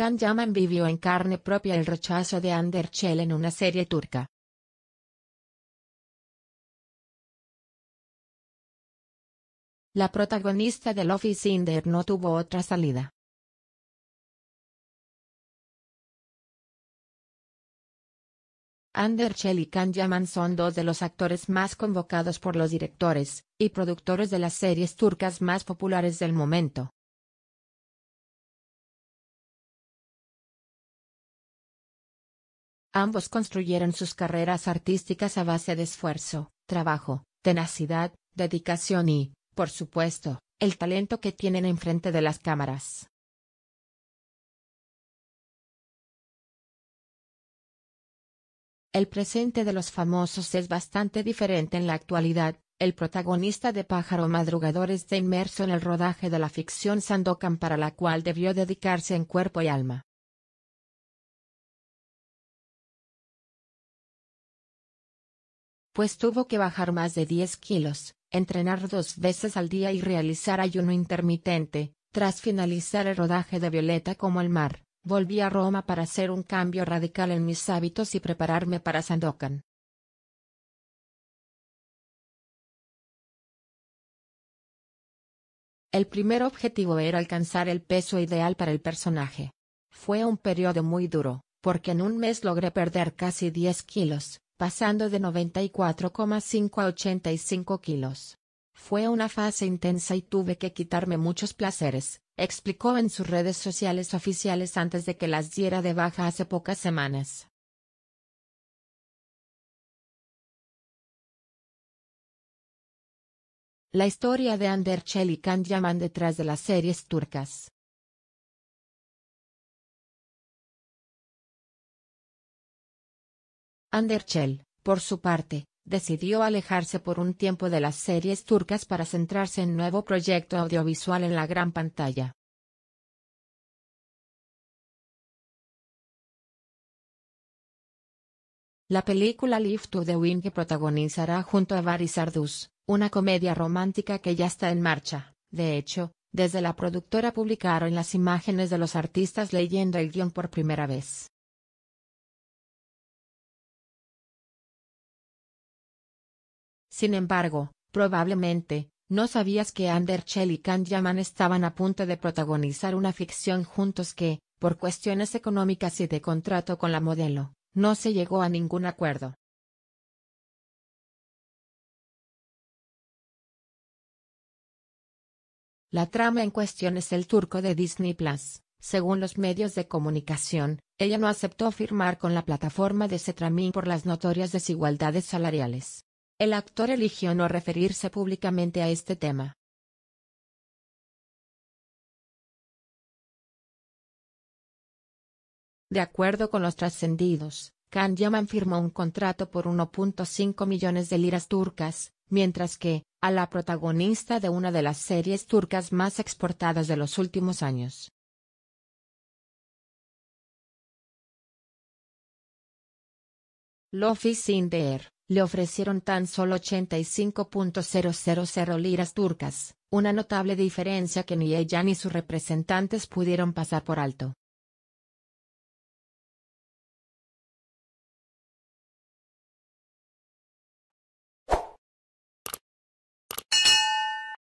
Can Yaman vivió en carne propia el rechazo de Anderchel en una serie turca. La protagonista de Love is no tuvo otra salida. Anderchel y Can Yaman son dos de los actores más convocados por los directores y productores de las series turcas más populares del momento. Ambos construyeron sus carreras artísticas a base de esfuerzo, trabajo, tenacidad, dedicación y, por supuesto, el talento que tienen enfrente de las cámaras. El presente de los famosos es bastante diferente en la actualidad. El protagonista de Pájaro Madrugador está inmerso en el rodaje de la ficción Sandokan para la cual debió dedicarse en cuerpo y alma. pues tuvo que bajar más de 10 kilos, entrenar dos veces al día y realizar ayuno intermitente. Tras finalizar el rodaje de Violeta como el mar, volví a Roma para hacer un cambio radical en mis hábitos y prepararme para Sandokan. El primer objetivo era alcanzar el peso ideal para el personaje. Fue un periodo muy duro, porque en un mes logré perder casi 10 kilos, pasando de 94,5 a 85 kilos. Fue una fase intensa y tuve que quitarme muchos placeres, explicó en sus redes sociales oficiales antes de que las diera de baja hace pocas semanas. La historia de Ander y and Yaman detrás de las series turcas. Anderchel, por su parte, decidió alejarse por un tiempo de las series turcas para centrarse en nuevo proyecto audiovisual en la gran pantalla. La película Lift to the Wing que protagonizará junto a Varis Arduz, una comedia romántica que ya está en marcha. De hecho, desde la productora publicaron las imágenes de los artistas leyendo el guión por primera vez. Sin embargo, probablemente, no sabías que Chell y Yaman estaban a punto de protagonizar una ficción juntos que, por cuestiones económicas y de contrato con la modelo, no se llegó a ningún acuerdo. La trama en cuestión es el turco de Disney Plus. Según los medios de comunicación, ella no aceptó firmar con la plataforma de Cetramin por las notorias desigualdades salariales. El actor eligió no referirse públicamente a este tema. De acuerdo con los trascendidos, Can Yaman firmó un contrato por 1.5 millones de liras turcas, mientras que, a la protagonista de una de las series turcas más exportadas de los últimos años. Lofi Sin le ofrecieron tan solo 85.000 liras turcas, una notable diferencia que ni ella ni sus representantes pudieron pasar por alto.